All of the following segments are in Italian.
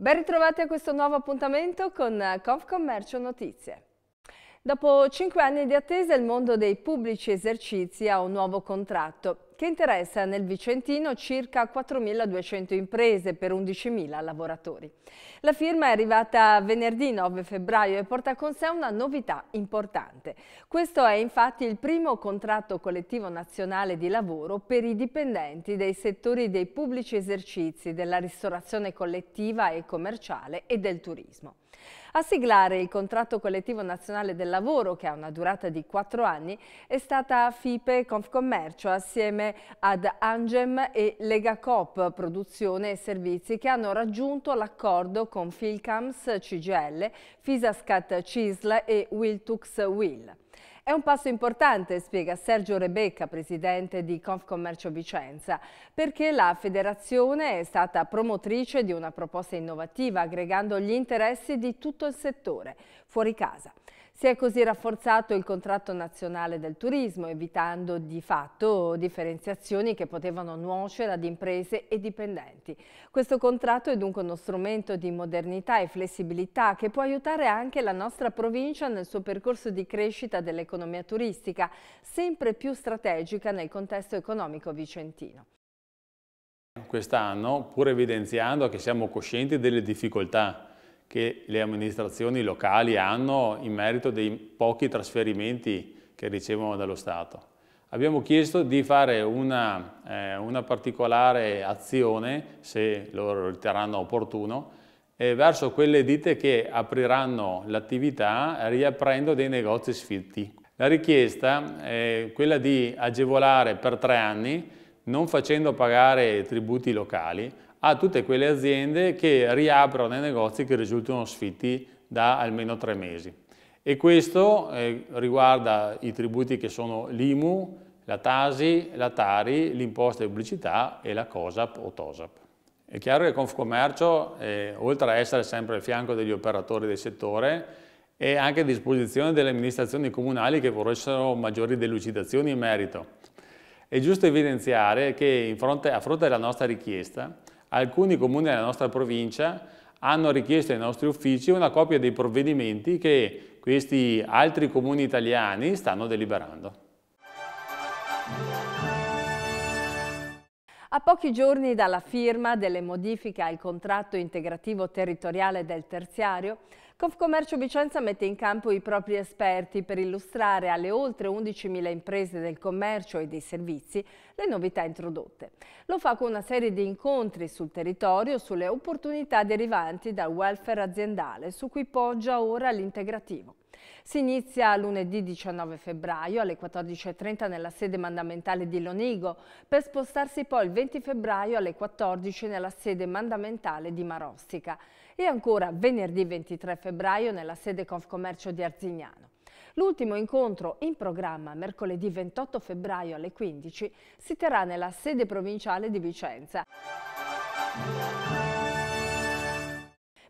Ben ritrovati a questo nuovo appuntamento con Confcommercio Notizie. Dopo cinque anni di attesa il mondo dei pubblici esercizi ha un nuovo contratto che interessa nel Vicentino circa 4.200 imprese per 11.000 lavoratori. La firma è arrivata venerdì 9 febbraio e porta con sé una novità importante. Questo è infatti il primo contratto collettivo nazionale di lavoro per i dipendenti dei settori dei pubblici esercizi, della ristorazione collettiva e commerciale e del turismo. A siglare il contratto collettivo nazionale del lavoro, che ha una durata di quattro anni, è stata FIPE Confcommercio assieme ad Angem e Legacop Produzione e Servizi che hanno raggiunto l'accordo con Filcams CGL, Fisascat CISL e Wiltux Will. È un passo importante, spiega Sergio Rebecca, presidente di Confcommercio Vicenza, perché la federazione è stata promotrice di una proposta innovativa aggregando gli interessi di tutto il settore, fuori casa. Si è così rafforzato il contratto nazionale del turismo, evitando di fatto differenziazioni che potevano nuocere ad imprese e dipendenti. Questo contratto è dunque uno strumento di modernità e flessibilità che può aiutare anche la nostra provincia nel suo percorso di crescita dell'economia turistica, sempre più strategica nel contesto economico vicentino. Quest'anno, pur evidenziando che siamo coscienti delle difficoltà che le amministrazioni locali hanno in merito dei pochi trasferimenti che ricevono dallo Stato. Abbiamo chiesto di fare una, eh, una particolare azione, se loro riterranno opportuno, eh, verso quelle ditte che apriranno l'attività riaprendo dei negozi sfitti. La richiesta è quella di agevolare per tre anni, non facendo pagare tributi locali, a tutte quelle aziende che riaprono i negozi che risultano sfitti da almeno tre mesi. E questo eh, riguarda i tributi che sono l'IMU, la TASI, la TARI, l'imposta di pubblicità e la COSAP o TOSAP. È chiaro che Confcommercio, eh, oltre a essere sempre al fianco degli operatori del settore, è anche a disposizione delle amministrazioni comunali che vorressero maggiori delucidazioni in merito. È giusto evidenziare che fronte, a fronte della nostra richiesta alcuni comuni della nostra provincia hanno richiesto ai nostri uffici una copia dei provvedimenti che questi altri comuni italiani stanno deliberando. A pochi giorni dalla firma delle modifiche al contratto integrativo territoriale del terziario, Confcommercio Vicenza mette in campo i propri esperti per illustrare alle oltre 11.000 imprese del commercio e dei servizi le novità introdotte. Lo fa con una serie di incontri sul territorio sulle opportunità derivanti dal welfare aziendale su cui poggia ora l'integrativo. Si inizia lunedì 19 febbraio alle 14.30 nella sede mandamentale di Lonigo per spostarsi poi il 20 febbraio alle 14 nella sede mandamentale di Marostica e ancora venerdì 23 febbraio nella sede Confcommercio di Arzignano. L'ultimo incontro in programma mercoledì 28 febbraio alle 15 si terrà nella sede provinciale di Vicenza.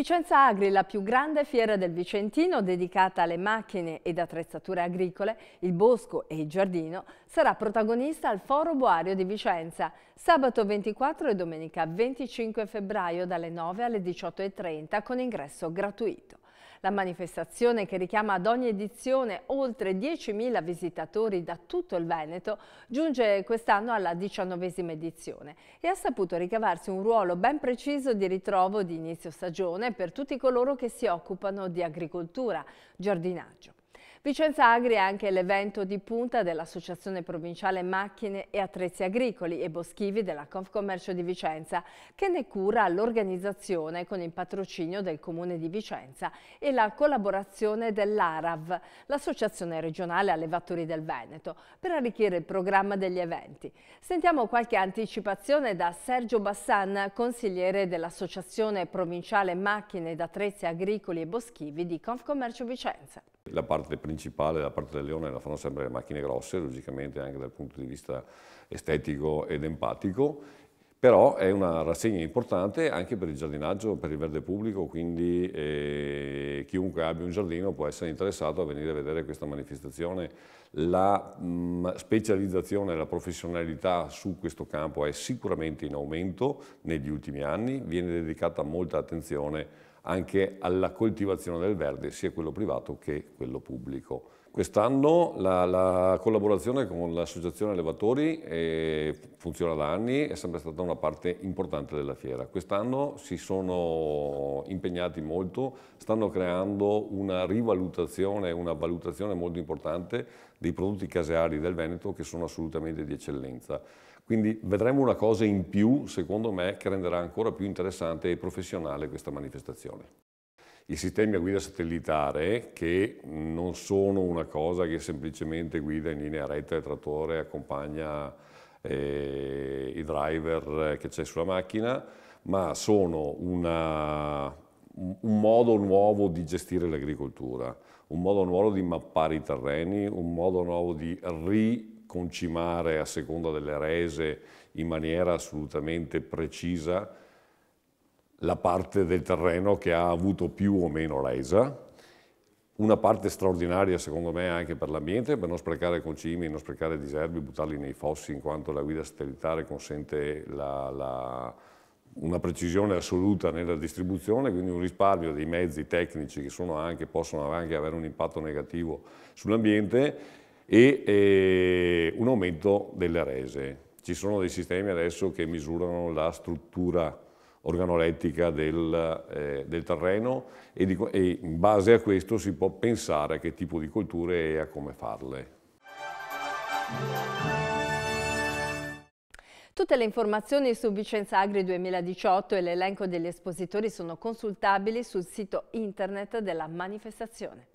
Vicenza Agri, la più grande fiera del Vicentino dedicata alle macchine ed attrezzature agricole, il bosco e il giardino, sarà protagonista al Foro Boario di Vicenza, sabato 24 e domenica 25 febbraio dalle 9 alle 18.30 con ingresso gratuito. La manifestazione che richiama ad ogni edizione oltre 10.000 visitatori da tutto il Veneto giunge quest'anno alla diciannovesima edizione e ha saputo ricavarsi un ruolo ben preciso di ritrovo di inizio stagione per tutti coloro che si occupano di agricoltura, giardinaggio, Vicenza Agri è anche l'evento di punta dell'Associazione Provinciale Macchine e Attrezzi Agricoli e Boschivi della Confcommercio di Vicenza, che ne cura l'organizzazione con il patrocinio del Comune di Vicenza e la collaborazione dell'ARAV, l'Associazione Regionale Allevatori del Veneto, per arricchire il programma degli eventi. Sentiamo qualche anticipazione da Sergio Bassan, consigliere dell'Associazione Provinciale Macchine ed Attrezzi Agricoli e Boschivi di Confcommercio Vicenza. La parte principale, la parte del leone la fanno sempre le macchine grosse, logicamente anche dal punto di vista estetico ed empatico, però è una rassegna importante anche per il giardinaggio, per il verde pubblico, quindi eh, chiunque abbia un giardino può essere interessato a venire a vedere questa manifestazione. La mh, mm, specializzazione, la professionalità su questo campo è sicuramente in aumento negli ultimi anni, viene dedicata molta attenzione anche alla coltivazione del verde, sia quello privato che quello pubblico. Quest'anno la, la, collaborazione con l'Associazione Allevatori eh, funziona da anni, è sempre stata una parte importante della fiera. Quest'anno si sono impegnati molto, stanno creando una rivalutazione, una valutazione molto importante dei prodotti caseari del Veneto che sono assolutamente di eccellenza. Quindi vedremo una cosa in più, secondo me, che renderà ancora più interessante e professionale questa manifestazione. I sistemi a guida satellitare, che non sono una cosa che semplicemente guida in linea retta il trattore, accompagna eh, i driver eh, che c'è sulla macchina, ma sono una un modo nuovo di gestire l'agricoltura, un modo nuovo di mappare i terreni, un modo nuovo di riconcimare a seconda delle rese in maniera assolutamente precisa la parte del terreno che ha avuto più o meno resa, una parte straordinaria secondo me anche per l'ambiente, per non sprecare concimi, non sprecare diserbi, buttarli nei fossi in quanto la guida satellitare consente la, la una precisione assoluta nella distribuzione, quindi un risparmio dei mezzi tecnici che anche, possono anche avere un impatto negativo sull'ambiente e eh, un aumento delle rese. Ci sono dei sistemi adesso che misurano la struttura organolettica del, eh, del terreno e, di, e in base a questo si può pensare a che tipo di colture e a come farle. Tutte le informazioni su Vicenza Agri 2018 e l'elenco degli espositori sono consultabili sul sito internet della manifestazione.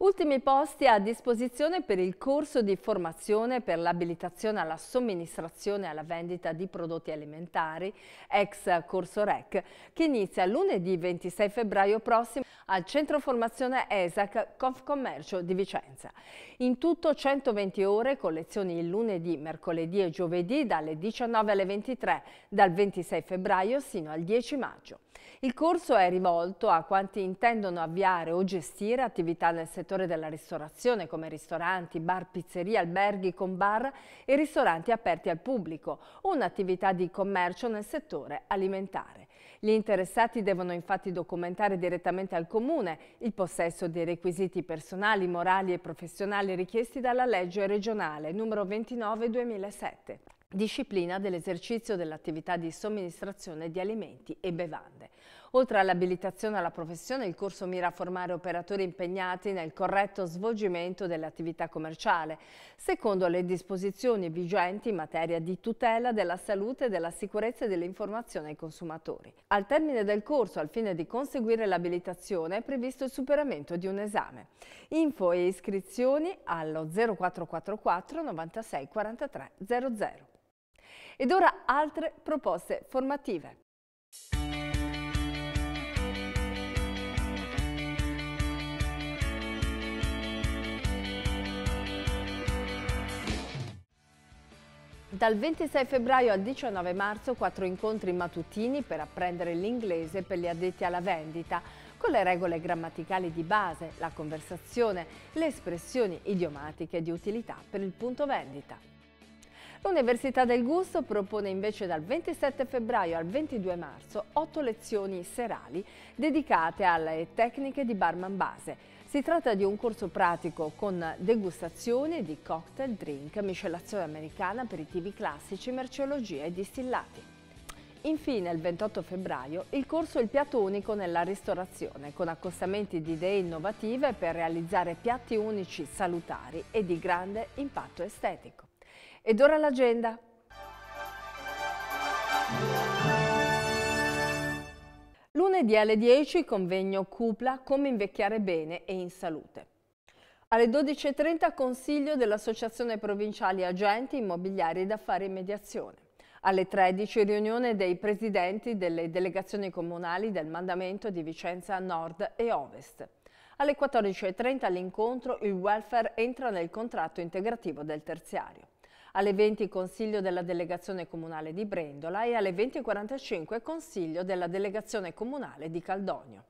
Ultimi posti a disposizione per il corso di formazione per l'abilitazione alla somministrazione e alla vendita di prodotti alimentari, ex corso REC, che inizia lunedì 26 febbraio prossimo al Centro Formazione ESAC Confcommercio di Vicenza. In tutto 120 ore collezioni il lunedì, mercoledì e giovedì dalle 19 alle 23, dal 26 febbraio sino al 10 maggio. Il corso è rivolto a quanti intendono avviare o gestire attività nel settore della ristorazione come ristoranti, bar, pizzerie, alberghi con bar e ristoranti aperti al pubblico, o un'attività di commercio nel settore alimentare. Gli interessati devono infatti documentare direttamente al Comune il possesso dei requisiti personali, morali e professionali richiesti dalla legge regionale numero 29 2007 disciplina dell'esercizio dell'attività di somministrazione di alimenti e bevande. Oltre all'abilitazione alla professione, il corso mira a formare operatori impegnati nel corretto svolgimento dell'attività commerciale, secondo le disposizioni vigenti in materia di tutela della salute, della sicurezza e dell'informazione ai consumatori. Al termine del corso, al fine di conseguire l'abilitazione, è previsto il superamento di un esame. Info e iscrizioni allo 0444 96 43 00. Ed ora altre proposte formative. Dal 26 febbraio al 19 marzo quattro incontri matutini per apprendere l'inglese per gli addetti alla vendita, con le regole grammaticali di base, la conversazione, le espressioni idiomatiche di utilità per il punto vendita. L'Università del Gusto propone invece dal 27 febbraio al 22 marzo otto lezioni serali dedicate alle tecniche di barman base, si tratta di un corso pratico con degustazione di cocktail, drink, miscelazione americana, aperitivi classici, merceologia e distillati. Infine, il 28 febbraio, il corso Il piatto unico nella ristorazione, con accostamenti di idee innovative per realizzare piatti unici salutari e di grande impatto estetico. Ed ora l'agenda di alle 10 convegno CUPLA Come invecchiare bene e in salute. Alle 12.30 consiglio dell'Associazione Provinciali Agenti Immobiliari d'Affari e Mediazione. Alle 13 riunione dei presidenti delle delegazioni comunali del mandamento di Vicenza Nord e Ovest. Alle 14.30 all'incontro il welfare entra nel contratto integrativo del terziario alle 20 Consiglio della Delegazione Comunale di Brendola e alle 20.45 Consiglio della Delegazione Comunale di Caldogno.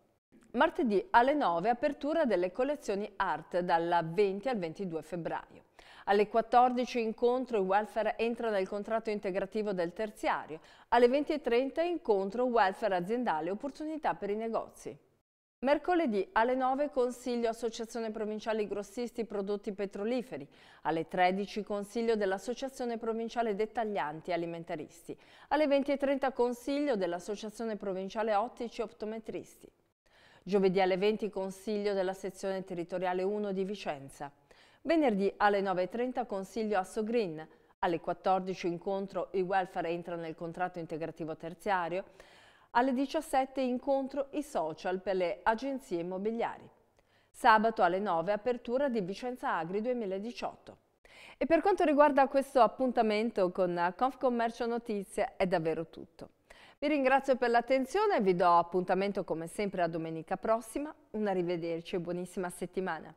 Martedì alle 9 apertura delle collezioni art dalla 20 al 22 febbraio. Alle 14 incontro welfare entra nel contratto integrativo del terziario. Alle 20.30 incontro welfare aziendale opportunità per i negozi. Mercoledì alle 9 Consiglio Associazione Provinciale Grossisti Prodotti Petroliferi, alle 13 Consiglio dell'Associazione Provinciale Dettaglianti Alimentaristi, alle 20.30 Consiglio dell'Associazione Provinciale Ottici Optometristi. Giovedì alle 20 Consiglio della Sezione Territoriale 1 di Vicenza. Venerdì alle 9.30 Consiglio Asso Green. Alle 14 incontro il welfare entra nel contratto integrativo terziario alle 17 incontro i social per le agenzie immobiliari. Sabato alle 9 apertura di Vicenza Agri 2018. E per quanto riguarda questo appuntamento con Confcommercio Notizie è davvero tutto. Vi ringrazio per l'attenzione e vi do appuntamento come sempre a domenica prossima. Un arrivederci e buonissima settimana.